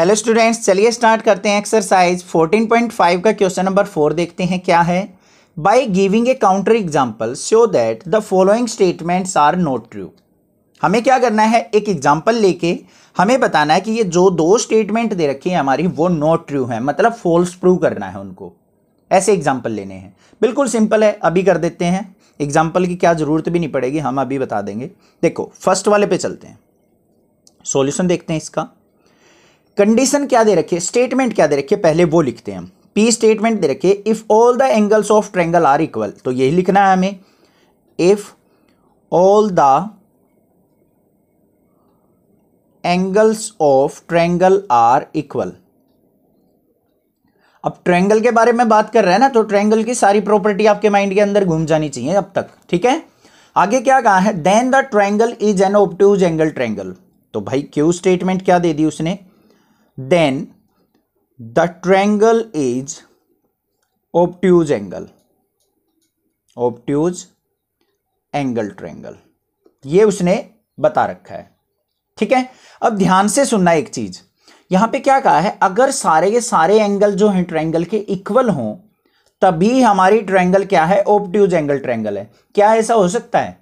hello students चलिए start करते हैं एक्सरसाइज 14.5 का क्वेश्चन नंबर फोर देखते हैं क्या है by giving a counter example show that the following statements are not true हमें क्या करना है एक एग्जांपल लेके हमें बताना है कि ये जो दो स्टेटमेंट दे रखी है हमारी वो नॉट ट्रू है मतलब फॉल्स प्रूव करना है उनको ऐसे एग्जाम्पल लेने हैं बिल्कुल सिंपल है अभी कर देते हैं एग्जाम्पल की क्या ज़रूरत भी नहीं पड़ेगी हम अभी बता देंगे देखो फर्स्ट वाले पे चलते हैं सोल्यूशन देखते हैं इसका कंडीशन क्या दे रखी है स्टेटमेंट क्या दे रखी है पहले वो लिखते हैं हम पी स्टेटमेंट दे रखी if all the angles of triangle are equal तो यही लिखना है हमें if all the angles of triangle are equal अब ट्रेंगल के बारे में बात कर रहे हैं ना तो ट्रेंगल की सारी प्रॉपर्टी आपके माइंड के अंदर घूम जानी चाहिए अब तक ठीक है आगे क्या कहा है then the triangle is an obtuse angle triangle तो भाई क्यू स्टेटमेंट क्या दे दी उसने then the triangle is obtuse angle obtuse angle triangle ये उसने बता रखा है ठीक है अब ध्यान से सुनना एक चीज यहां पे क्या कहा है अगर सारे के सारे एंगल जो हैं ट्रैंगल के इक्वल हों तभी हमारी ट्रैंगल क्या है ओपट्यूज एंगल ट्रैंगल है क्या ऐसा हो सकता है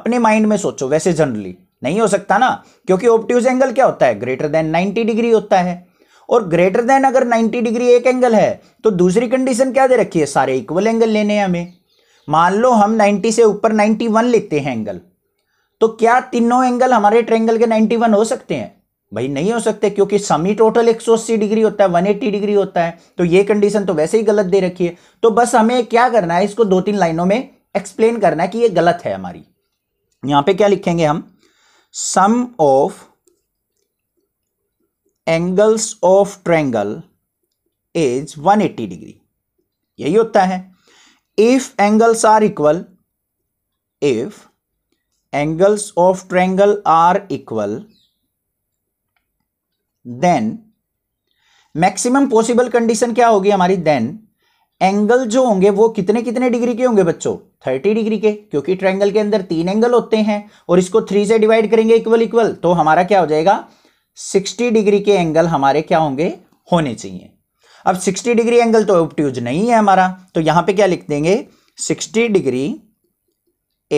अपने माइंड में सोचो वैसे जनरली नहीं हो सकता ना क्योंकि ऑप्टिज एंगल क्या होता है ग्रेटर देन नाइन्टी डिग्री होता है और ग्रेटर देन अगर 90 डिग्री एक एंगल है तो दूसरी कंडीशन क्या दे रखी है सारे इक्वल एंगल लेने हैं हमें मान लो हम 90 से ऊपर 91 लेते हैं एंगल तो क्या तीनों एंगल हमारे ट्रेंगल के 91 हो सकते हैं भाई नहीं हो सकते क्योंकि समी टोटल 180 डिग्री होता है 180 डिग्री होता है तो ये कंडीशन तो वैसे ही गलत दे रखी है तो बस हमें क्या करना है इसको दो तीन लाइनों में एक्सप्लेन करना है कि ये गलत है हमारी यहां पे क्या लिखेंगे हम sum of angles of triangle is 180 degree यही होता है if angles are equal if angles of triangle are equal then maximum possible condition क्या होगी हमारी देन एंगल जो होंगे वो कितने कितने डिग्री के होंगे बच्चों 30 डिग्री के क्योंकि ट्रायंगल के अंदर तीन एंगल होते हैं और इसको थ्री से डिवाइड करेंगे इक्वल इक्वल तो हमारा क्या हो जाएगा 60 डिग्री के एंगल हमारे क्या होंगे होने चाहिए अब 60 डिग्री एंगल तो ऑप्टूज नहीं है हमारा तो यहां पे क्या लिख देंगे 60 degree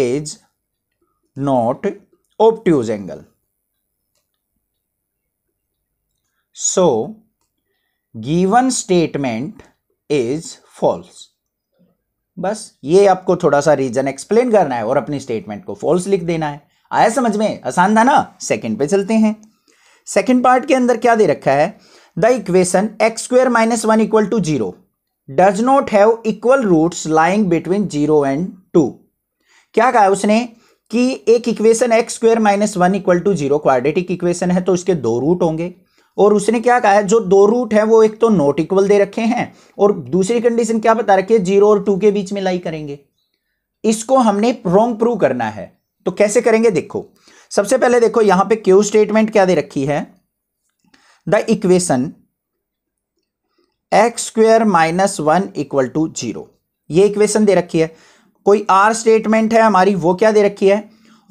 is not obtuse angle so given statement is false बस ये आपको थोड़ा सा रीजन एक्सप्लेन करना है और अपनी स्टेटमेंट को फॉल्स लिख देना है आया समझ में आसान था ना सेकंड पे चलते हैं सेकंड पार्ट के अंदर क्या दे रखा है the equation x square minus one equal to zero does not have equal roots lying between zero and two क्या कहा उसने कि एक equation x square minus one equal to zero quadratic equation है तो उसके दो रूट होंगे और उसने क्या कहा है जो दो रूट है वो एक तो नॉट इक्वल दे रखे हैं और दूसरी कंडीशन क्या बता रखी है जीरो और टू के बीच में लाई करेंगे इसको हमने रॉन्ग प्रूव करना है तो कैसे करेंगे देखो सबसे पहले देखो यहां पे क्यू स्टेटमेंट क्या दे रखी है the equation x square minus one equal to zero ये इक्वेशन दे रखी है कोई आर स्टेटमेंट है हमारी वो क्या दे रखी है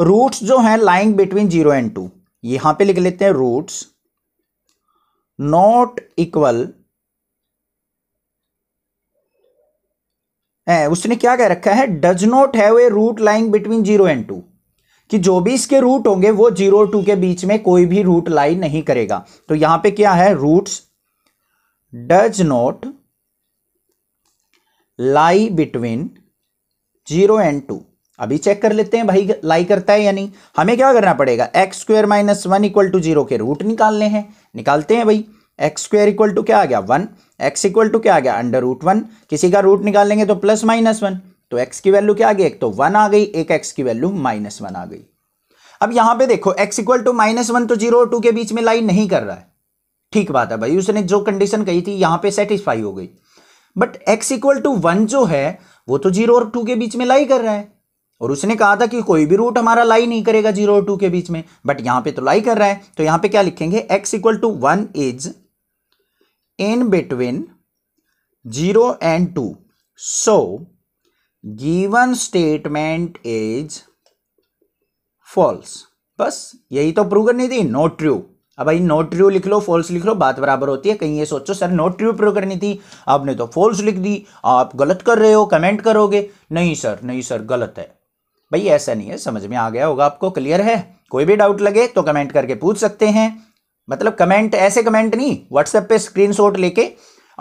रूट्स जो है lying between zero and two यहां पे लिख लेते हैं रूट्स नॉट इक्वल है उसने क्या कह रखा है does not have a root lying between zero and two कि जो भी इसके रूट होंगे वो जीरो टू के बीच में कोई भी रूट लाई नहीं करेगा तो यहां पे क्या है roots does not lie between zero and two अभी चेक कर लेते हैं भाई लाई करता है या नहीं हमें क्या करना पड़ेगा x square minus one equal to zero के रूट निकालने हैं निकालते हैं भाई एक्स स्क्वेयर इक्वल टू क्या आ गया वन एक्स इक्वल टू क्या आ गया अंडर रूट वन किसी का रूट निकाल लेंगे तो प्लस माइनस वन तो एक्स की वैल्यू क्या आ गई एक तो वन आ गई एक एक्स की वैल्यू माइनस वन आ गई अब यहां पर देखो x equal to minus one तो जीरो और टू के बीच में लाई नहीं कर रहा है ठीक बात है भाई उसने जो कंडीशन कही थी यहां पर सेटिस्फाई हो गई but x equal to one जो है वो तो जीरो और टू के बीच में लाई कर रहा है और उसने कहा था कि कोई भी रूट हमारा लाई नहीं करेगा जीरो और टू के बीच में बट यहां पे तो लाई कर रहा है तो यहां पे क्या लिखेंगे x equal to one is in between zero and two so given statement is false बस यही तो प्रूव करनी थी नॉट ट्रू अब भाई नॉट ट्रू लिख लो फॉल्स लिख लो बात बराबर होती है कहीं ये सोचो सर नॉट ट्रू प्रूव करनी थी आपने तो फॉल्स लिख दी आप गलत कर रहे हो कमेंट करोगे नहीं सर नहीं सर गलत है भाई ऐसा नहीं है समझ में आ गया होगा आपको क्लियर है कोई भी डाउट लगे तो कमेंट करके पूछ सकते हैं मतलब कमेंट ऐसे कमेंट नहीं व्हाट्सएप पे स्क्रीनशॉट लेके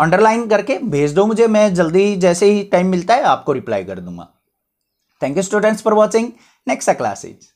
अंडरलाइन करके भेज दो मुझे मैं जल्दी जैसे ही टाइम मिलता है आपको रिप्लाई कर दूंगा thank you students for watching next classes